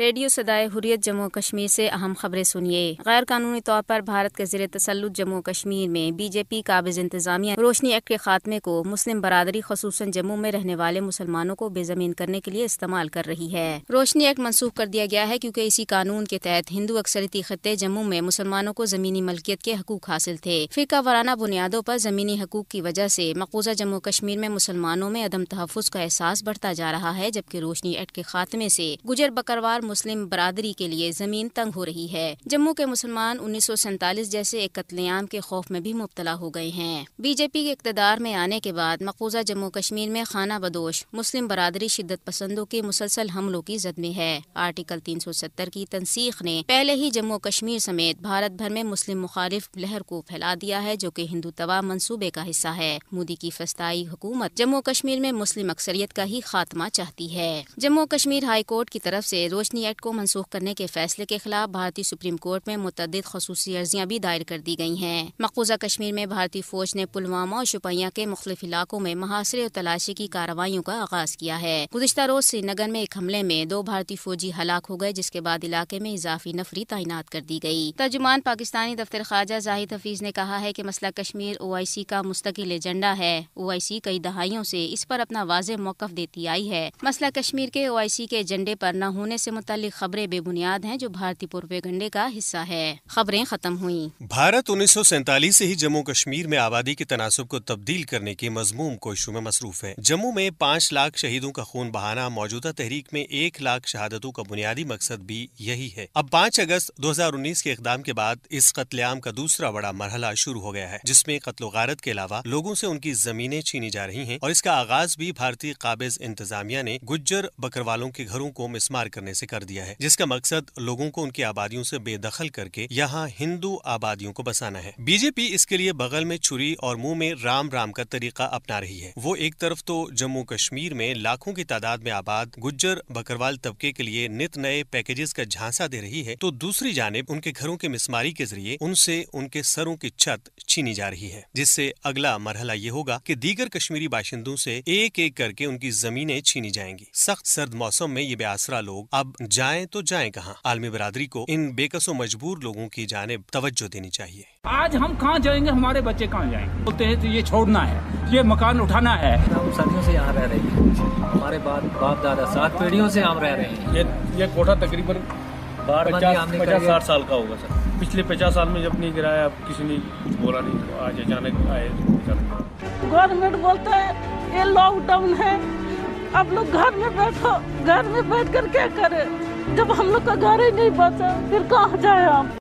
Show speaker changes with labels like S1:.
S1: radio Sadaye Hurriyat Jammu Kashmir से अहम खबरें सुनिए गैर कानूनी तौर पर भारत के जिले तसलुत जम्मू कश्मीर में बीजेपी काबिज इंतजामिया रोशनी एक्ट के खात्मे को मुस्लिम बरदरी खसूस जम्मू में रहने वाले मुसलमानों को बेजमीन करने के लिए इस्तेमाल कर रही है रोशनी एक्ट मनसूख कर दिया गया है क्यूँकी इसी कानून के तहत हिंदू अक्सरती खत्े जम्मू में मुसलमानों को जमीनी मलकियत के हकूक हासिल थे फिर का वाराना बुनियादों आरोप जमीनी हकूक की वजह ऐसी मकूजा जम्मू कश्मीर में मुसलमानों में अदम तहफ़ का एहसास बढ़ता जा रहा है जबकि रोशनी एक्ट के खात्मे ऐसी गुजर बकरवार मुस्लिम बरदरी के लिए जमीन तंग हो रही है जम्मू के मुसलमान उन्नीस सौ सैतालीस जैसे एक कत्लेआम के खौफ में भी मुबतला हो गए हैं बीजेपी के इकतदार में आने के बाद मकूजा जम्मू कश्मीर में खाना बदोश मुस्लिम बरदरी शिदत पसंदों के मुसलसल हमलों की जद में है आर्टिकल तीन सौ सत्तर की तनसीख ने पहले ही जम्मू कश्मीर समेत भारत भर में मुस्लिम मुखालिफ लहर को फैला दिया है जो की हिंदू तवा मनसूबे का हिस्सा है मोदी की फस्ताई हुकूमत जम्मू कश्मीर में मुस्लिम अक्सरियत का ही खात्मा चाहती है जम्मू कश्मीर हाई कोर्ट की तरफ ऐसी रोज रोशनी एक्ट को मनसूख करने के फैसले के खिलाफ भारतीय सुप्रीम कोर्ट में मुतद खसूस अर्जियाँ भी दायर कर दी गयी है मकबूजा कश्मीर में भारतीय फौज ने पुलवामा और शुपैया के मुख्त इलाकों में मुहासरे और तलाशी की कार्रवाई का आगाज किया है गुजशत रोज श्रीनगर में एक हमले में दो भारतीय फौजी हलाक हो गए जिसके बाद इलाके में इजाफी नफरी तैनात कर दी गयी तर्जुमान पाकिस्तानी दफ्तर ख्वाजा जाहिद हफीज ने कहा है की मसला कश्मीर ओ आई सी का मुस्तकिल एजेंडा है ओ आई सी कई दहाइयों ऐसी इस पर अपना वाज मौकफ देती आई है मसला कश्मीर के ओ आई सी के एजेंडे आरोप न होने ऐसी मुतल खबरें बेबुनियाद हैं जो भारतीय पूर्व प्रोपेगंडे का हिस्सा है खबरें खत्म हुई
S2: भारत उन्नीस सौ सैतालीस ऐसी ही जम्मू कश्मीर में आबादी के तनासब को तब्दील करने के मजमूम कोशिशों में मसरूफ है जम्मू में पाँच लाख शहीदों का खून बहाना मौजूदा तहरीक में एक लाख शहादतों का बुनियादी मकसद भी यही है अब पाँच अगस्त दो हजार उन्नीस के इकदाम के बाद इस कत्लेम का दूसरा बड़ा मरहला शुरू हो गया है जिसमे कत्लो गारत के अलावा लोगों ऐसी उनकी जमीने छीनी जा रही है और इसका आगाज भी भारतीय काबिज इंतजामिया ने गुज्जर बकरवालों के घरों को मिसमार करने ऐसी कर दिया है जिसका मकसद लोगों को उनकी आबादियों से बेदखल करके यहाँ हिंदू आबादियों को बसाना है बीजेपी इसके लिए बगल में छुरी और मुंह में राम राम का तरीका अपना रही है वो एक तरफ तो जम्मू कश्मीर में लाखों की तादाद में आबाद गुज्जर बकरवाल तबके के लिए नित नए पैकेजेस का झांसा दे रही है तो दूसरी जानब उनके घरों के मिसमारी के जरिए उनसे उनके सरों की छत छीनी जा रही है जिससे अगला मरहला ये होगा कि दीगर कश्मीरी बाशिंदों से एक एक करके उनकी जमीनें छीनी जाएंगी सख्त सर्द मौसम में ये बेआसरा लोग अब जाएं तो जाएं कहाँ आलमी बरादरी को इन बेकसों मजबूर लोगों की जानब तवज्जो देनी चाहिए आज हम कहाँ जाएंगे हमारे बच्चे कहाँ जाएंगे बोलते हैं तो ये छोड़ना है ये मकान उठाना है हम सदियों से यहाँ रह रहे हैं हमारे बाप बाप दादा सात पीढ़ियों से हम रह रहे हैं ये ये कोठा तकरीबन पचास पचास साठ साल का होगा सर पिछले पचास साल में जब नहीं गिराया किसी ने बोला नहीं तो आज अचानक आए
S1: गवर्नमेंट बोलता है ये लॉकडाउन है अब लोग घर में बैठो घर में बैठ कर क्या करे जब हम लोग का घर ही नहीं बचा फिर कहाँ जाए हम